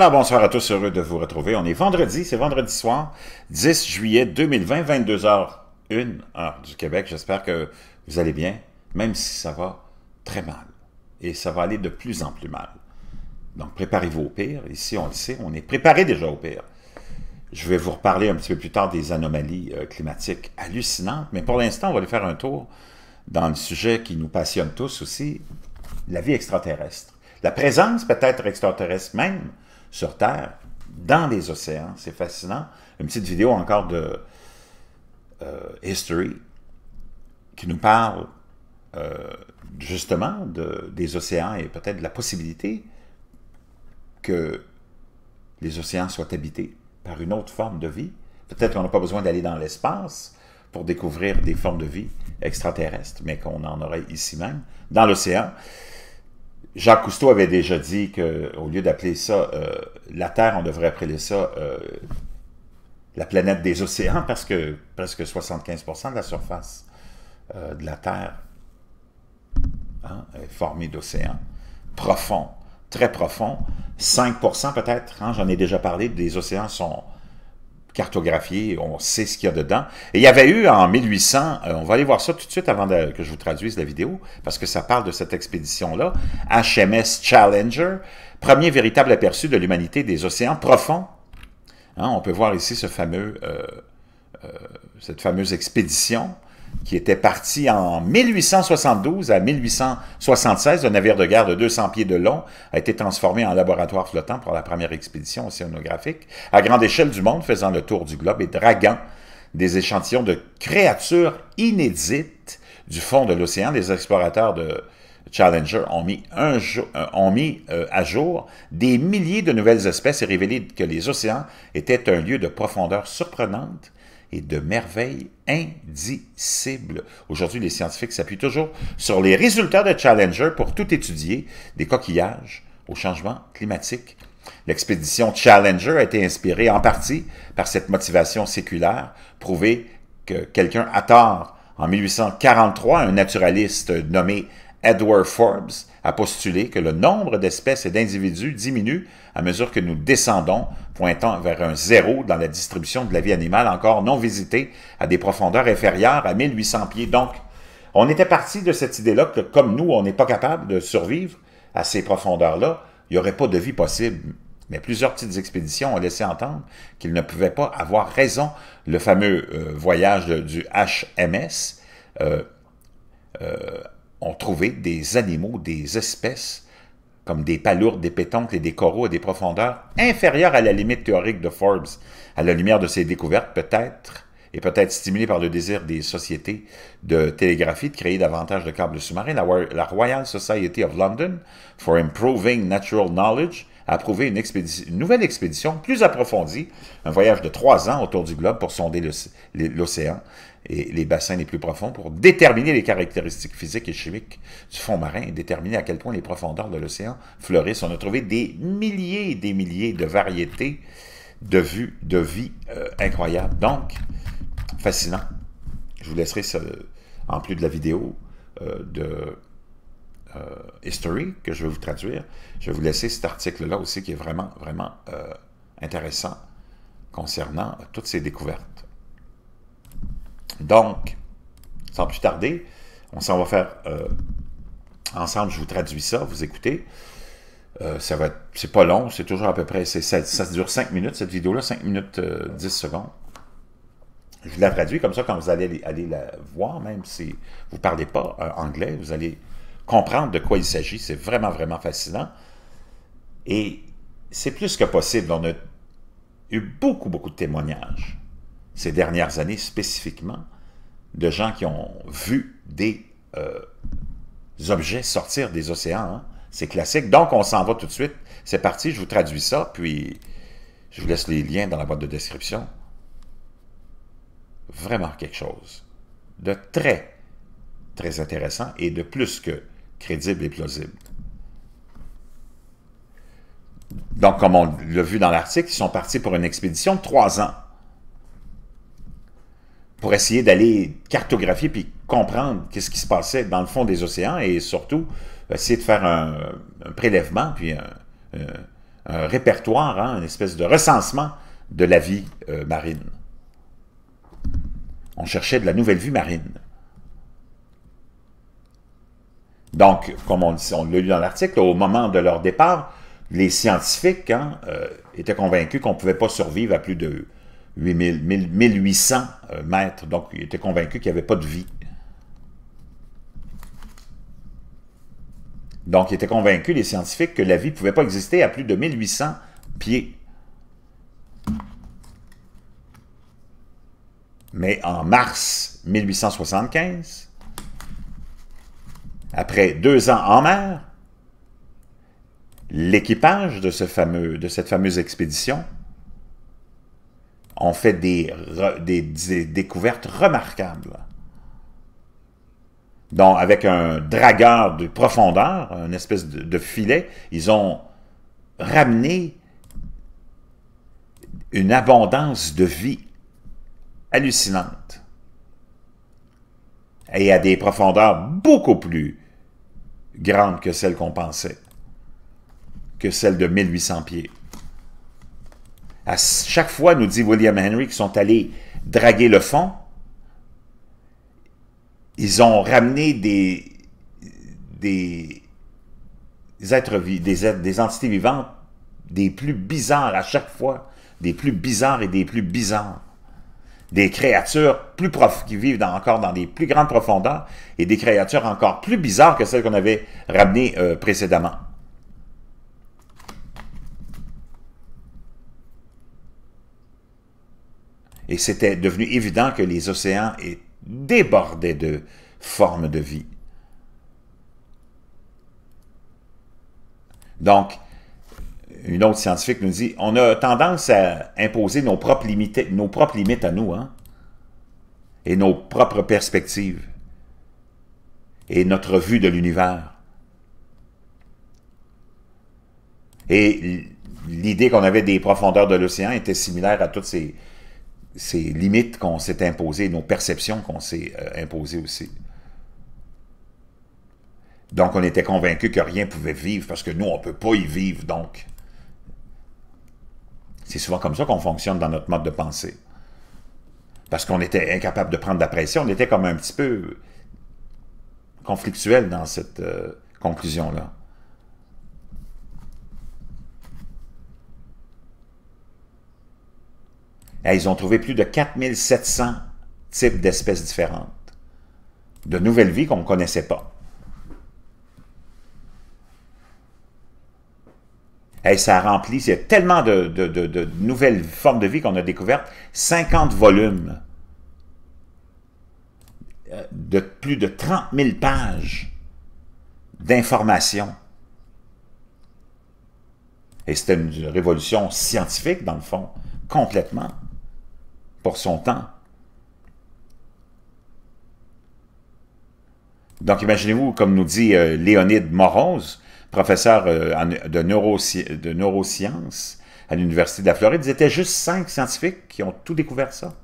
Alors bonsoir à tous, heureux de vous retrouver. On est vendredi, c'est vendredi soir, 10 juillet 2020, 22h01 heure du Québec. J'espère que vous allez bien, même si ça va très mal. Et ça va aller de plus en plus mal. Donc préparez-vous au pire. Ici, on le sait, on est préparé déjà au pire. Je vais vous reparler un petit peu plus tard des anomalies euh, climatiques hallucinantes, mais pour l'instant, on va aller faire un tour dans le sujet qui nous passionne tous aussi, la vie extraterrestre. La présence peut-être extraterrestre même, sur Terre, dans les océans. C'est fascinant. Une petite vidéo encore de euh, History qui nous parle euh, justement des océans et peut-être de la possibilité que les océans soient habités par une autre forme de vie. Peut-être qu'on n'a pas besoin d'aller dans l'espace pour découvrir des formes de vie extraterrestres, mais qu'on en aurait ici même, dans l'océan. Jacques Cousteau avait déjà dit qu'au lieu d'appeler ça euh, la Terre, on devrait appeler ça euh, la planète des océans parce que presque 75% de la surface euh, de la Terre hein, est formée d'océans profonds, très profonds. 5% peut-être, hein, j'en ai déjà parlé, des océans sont cartographié, on sait ce qu'il y a dedans. Et il y avait eu en 1800, euh, on va aller voir ça tout de suite avant que je vous traduise la vidéo, parce que ça parle de cette expédition-là, HMS Challenger, premier véritable aperçu de l'humanité des océans profonds. Hein, on peut voir ici ce fameux, euh, euh, cette fameuse expédition qui était parti en 1872 à 1876, un navire de guerre de 200 pieds de long, a été transformé en laboratoire flottant pour la première expédition océanographique à grande échelle du monde, faisant le tour du globe et draguant des échantillons de créatures inédites du fond de l'océan. Les explorateurs de Challenger ont mis, euh, ont euh, à jour des milliers de nouvelles espèces et révélé que les océans étaient un lieu de profondeur surprenante et de merveilles indicibles. Aujourd'hui, les scientifiques s'appuient toujours sur les résultats de Challenger pour tout étudier des coquillages au changement climatique. L'expédition Challenger a été inspirée en partie par cette motivation séculaire, prouvée que quelqu'un a tort, en 1843, un naturaliste nommé Edward Forbes a postulé que le nombre d'espèces et d'individus diminue à mesure que nous descendons, pointant vers un zéro dans la distribution de la vie animale encore non visitée à des profondeurs inférieures à 1800 pieds. Donc, on était parti de cette idée-là que comme nous, on n'est pas capable de survivre à ces profondeurs-là, il n'y aurait pas de vie possible. Mais plusieurs petites expéditions ont laissé entendre qu'ils ne pouvaient pas avoir raison. Le fameux euh, voyage du HMS, euh, euh, ont trouvé des animaux, des espèces, comme des palourdes, des pétoncles et des coraux à des profondeurs inférieures à la limite théorique de Forbes. À la lumière de ces découvertes, peut-être, et peut-être stimulées par le désir des sociétés de télégraphie de créer davantage de câbles sous-marins, la, Royal Society of London for Improving Natural Knowledge approuvé une, une, nouvelle expédition plus approfondie, un voyage de trois ans autour du globe pour sonder l'océan et les bassins les plus profonds pour déterminer les caractéristiques physiques et chimiques du fond marin et déterminer à quel point les profondeurs de l'océan fleurissent. On a trouvé des milliers et des milliers de variétés de vues, de vie euh, incroyables. Donc, fascinant. Je vous laisserai, ça, en plus de la vidéo, euh, de euh, history, que je vais vous traduire. Je vais vous laisser cet article-là aussi qui est vraiment, vraiment euh, intéressant concernant euh, toutes ces découvertes. Donc, sans plus tarder, on s'en va faire ensemble, je vous traduis ça, vous écoutez. ça va c'est pas long, c'est toujours à peu près, ça, dure 5 minutes cette vidéo-là, 5 minutes 10 secondes. Je la traduis comme ça quand vous allez aller la voir, même si vous ne parlez pas anglais, vous allez comprendre de quoi il s'agit. C'est vraiment, vraiment fascinant. Et c'est plus que possible. On a eu beaucoup, beaucoup de témoignages ces dernières années spécifiquement de gens qui ont vu des euh, objets sortir des océans. Hein. C'est classique. Donc, on s'en va tout de suite. C'est parti, je vous traduis ça, puis je vous laisse les liens dans la boîte de description. Vraiment quelque chose de très, très intéressant et de plus que crédible et plausible. Donc, comme on l'a vu dans l'article, ils sont partis pour une expédition de trois ans pour essayer d'aller cartographier puis comprendre qu'est-ce qui se passait dans le fond des océans et surtout essayer de faire un, prélèvement puis un, un répertoire, hein, une espèce de recensement de la vie euh, marine. On cherchait de la nouvelle vie marine. Donc, comme on, on l'a lu dans l'article, au moment de leur départ, les scientifiques hein, euh, étaient convaincus qu'on ne pouvait pas survivre à plus de 8000, 1800 euh, mètres. Donc, ils étaient convaincus qu'il n'y avait pas de vie. Donc, ils étaient convaincus, les scientifiques, que la vie ne pouvait pas exister à plus de 1800 pieds. Mais en mars 1875, après deux ans en mer, l'équipage de, ce de cette fameuse expédition ont fait des, découvertes remarquables. Donc, avec un dragueur de profondeur, une espèce de, de filet, ils ont ramené une abondance de vie hallucinante et à des profondeurs beaucoup plus grande que celle qu'on pensait, que celle de 1800 pieds. À chaque fois, nous dit William Henry, qu'ils sont allés draguer le fond, ils ont ramené des, des, êtres, des, des entités vivantes des plus bizarres à chaque fois, des plus bizarres et des plus bizarres des créatures plus profondes qui vivent encore dans des plus grandes profondeurs et des créatures encore plus bizarres que celles qu'on avait ramenées euh, précédemment. Et c'était devenu évident que les océans débordaient de formes de vie. Donc, une autre scientifique nous dit, on a tendance à imposer nos propres, limites, nos propres limites à nous, hein, et nos propres perspectives, et notre vue de l'univers. Et l'idée qu'on avait des profondeurs de l'océan était similaire à toutes ces, limites qu'on s'est imposées, nos perceptions qu'on s'est euh, imposées aussi. Donc, on était convaincu que rien pouvait vivre parce que nous, on ne peut pas y vivre, donc. C'est souvent comme ça qu'on fonctionne dans notre mode de pensée. Parce qu'on était incapable de prendre la pression, on était comme un petit peu conflictuel dans cette euh, conclusion-là. Eh, ils ont trouvé plus de 4700 types d'espèces différentes, de nouvelles vies qu'on ne connaissait pas. Et ça rempli, il y a tellement de, nouvelles formes de vie qu'on a découvertes. 50 volumes euh, de plus de 30 000 pages d'informations. Et c'était une révolution scientifique, dans le fond, complètement, pour son temps. Donc, imaginez-vous, comme nous dit euh, Léonide Moroz, professeur euh, de, neurosciences à l'Université de la Floride. Ils étaient juste cinq scientifiques qui ont tout découvert ça.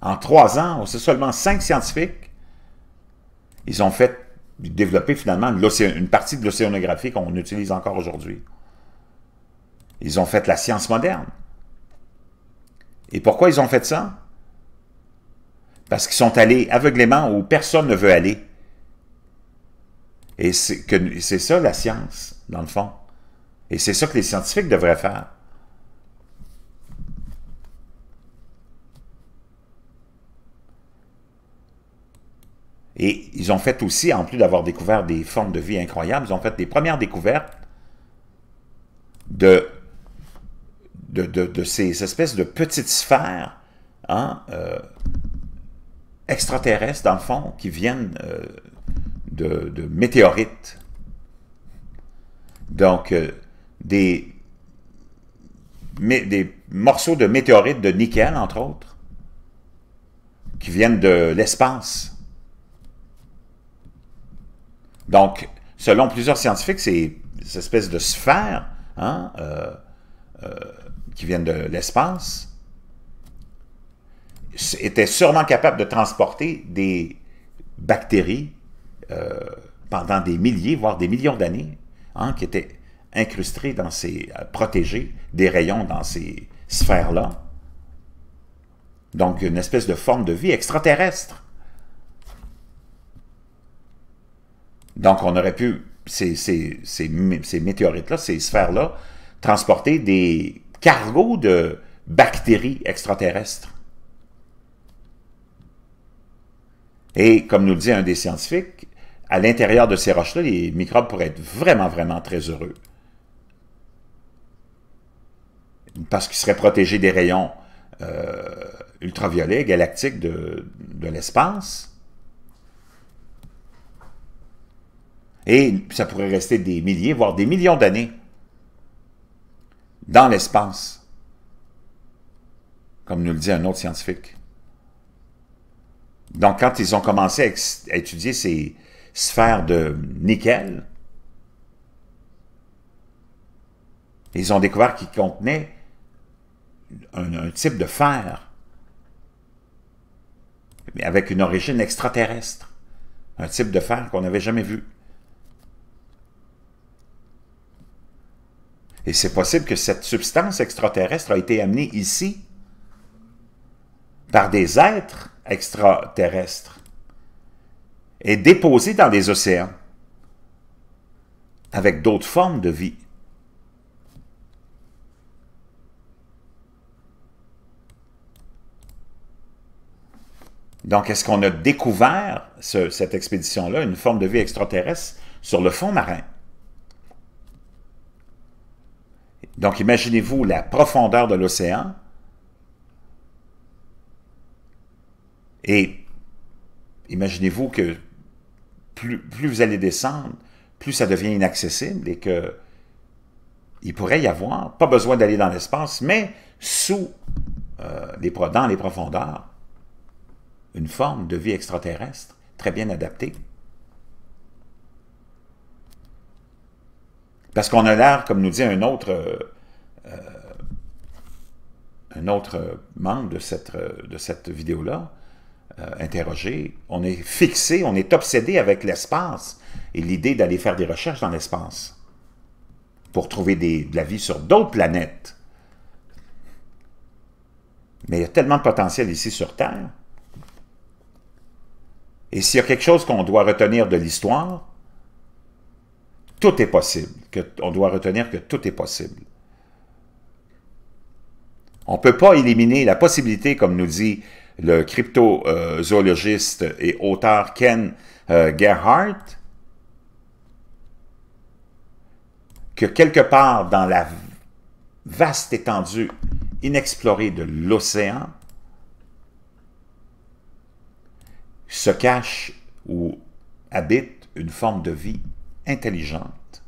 En trois ans, c'est seulement cinq scientifiques. Ils ont fait développer finalement une partie de l'océanographie qu'on utilise encore aujourd'hui. Ils ont fait la science moderne. Et pourquoi ils ont fait ça? parce qu'ils sont allés aveuglément où personne ne veut aller. Et c'est ça la science, dans le fond. Et c'est ça que les scientifiques devraient faire. Et ils ont fait aussi, en plus d'avoir découvert des formes de vie incroyables, ils ont fait des premières découvertes de, de, ces espèces de petites sphères hein, euh, extraterrestres, dans le fond, qui viennent euh, de, météorites. Donc, euh, des, des morceaux de météorites de nickel, entre autres, qui viennent de l'espace. Donc, selon plusieurs scientifiques, c'est espèces de sphères hein, euh, qui viennent de l'espace était sûrement capable de transporter des bactéries euh, pendant des milliers, voire des millions d'années, hein, qui étaient incrustées dans ces, euh, protégées des rayons dans ces sphères-là. Donc, une espèce de forme de vie extraterrestre. Donc, on aurait pu, ces météorites-là, ces sphères-là, transporter des cargos de bactéries extraterrestres. Et comme nous le dit un des scientifiques, à l'intérieur de ces roches-là, les microbes pourraient être vraiment, vraiment très heureux. Parce qu'ils seraient protégés des rayons euh, ultraviolets, galactiques de l'espace. Et ça pourrait rester des milliers, voire des millions d'années dans l'espace, comme nous le dit un autre scientifique. Donc, quand ils ont commencé à, étudier ces sphères de nickel, ils ont découvert qu'ils contenaient un, type de fer, avec une origine extraterrestre. Un type de fer qu'on n'avait jamais vu. Et c'est possible que cette substance extraterrestre a été amenée ici par des êtres extraterrestre est déposé dans les océans avec d'autres formes de vie. Donc, est-ce qu'on a découvert cette expédition-là, une forme de vie extraterrestre, sur le fond marin? Donc, imaginez-vous la profondeur de l'océan Et imaginez-vous que plus, vous allez descendre, plus ça devient inaccessible et qu'il pourrait y avoir, pas besoin d'aller dans l'espace, mais sous euh, les, dans les profondeurs, une forme de vie extraterrestre très bien adaptée. Parce qu'on a l'air, comme nous dit un autre, euh, euh, membre de cette vidéo-là, euh, interrogé, on est fixé, on est obsédé avec l'espace et l'idée d'aller faire des recherches dans l'espace pour trouver de la vie sur d'autres planètes. Mais il y a tellement de potentiel ici sur Terre. Et s'il y a quelque chose qu'on doit retenir de l'histoire, tout est possible. Que, on doit retenir que tout est possible. On ne peut pas éliminer la possibilité, comme nous dit le cryptozoologiste et auteur Ken euh, Gerhardt, que quelque part dans la vaste étendue inexplorée de l'océan se cache ou habite une forme de vie intelligente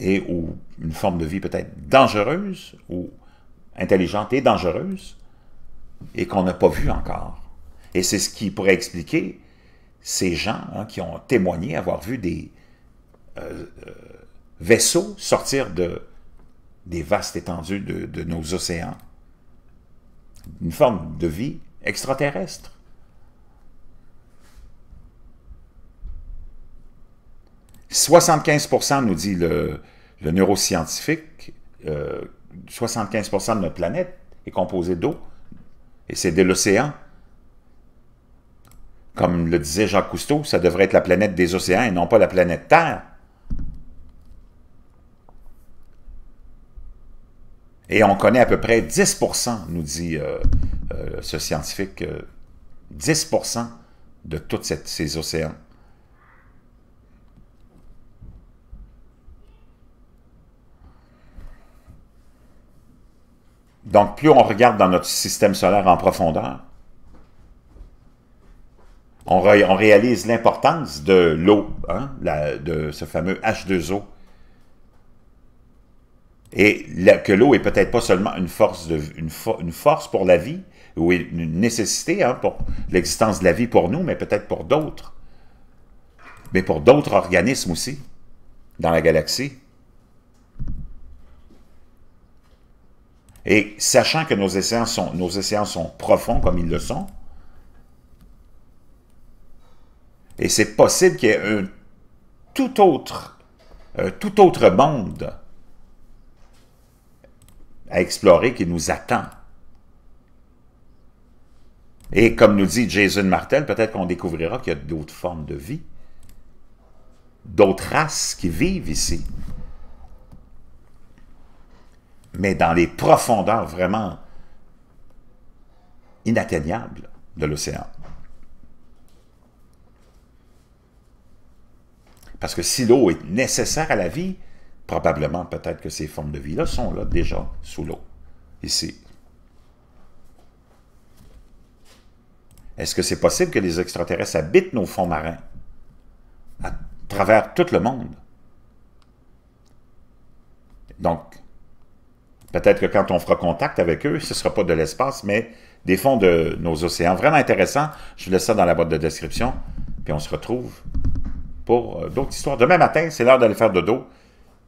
et ou une forme de vie peut-être dangereuse ou intelligente et dangereuse et qu'on n'a pas vu encore. Et c'est ce qui pourrait expliquer ces gens hein, qui ont témoigné avoir vu des euh, euh, vaisseaux sortir de, des vastes étendues de, nos océans. Une forme de vie extraterrestre. « 75 nous dit le, neuroscientifique, 75 euh, de notre planète est composée d'eau et c'est de l'océan. Comme le disait Jacques Cousteau, ça devrait être la planète des océans et non pas la planète Terre. Et on connaît à peu près 10 nous dit euh, euh, ce scientifique, 10 euh, de tous ces océans. Donc, plus on regarde dans notre système solaire en profondeur, on, réalise l'importance de l'eau, hein, de ce fameux H2O. Et que l'eau est peut-être pas seulement une force, pour la vie, ou une nécessité hein, pour l'existence de la vie pour nous, mais peut-être pour d'autres. Mais pour d'autres organismes aussi, dans la galaxie. Et sachant que nos océans sont, nos océans sont profonds comme ils le sont, et c'est possible qu'il y ait un tout autre, un tout autre monde à explorer qui nous attend. Et comme nous dit Jason Martel, peut-être qu'on découvrira qu'il y a d'autres formes de vie, d'autres races qui vivent ici mais dans les profondeurs vraiment inatteignables de l'océan. Parce que si l'eau est nécessaire à la vie, probablement peut-être que ces formes de vie-là sont là déjà sous l'eau, ici. Est-ce que c'est possible que les extraterrestres habitent nos fonds marins à travers tout le monde? Donc, Peut-être que quand on fera contact avec eux, ce ne sera pas de l'espace, mais des fonds de nos océans. Vraiment intéressant. Je vous laisse ça dans la boîte de description. Puis on se retrouve pour euh, d'autres histoires. Demain matin, c'est l'heure d'aller faire dodo.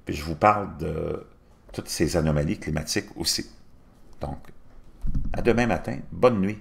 Puis je vous parle de toutes ces anomalies climatiques aussi. Donc, à demain matin. Bonne nuit.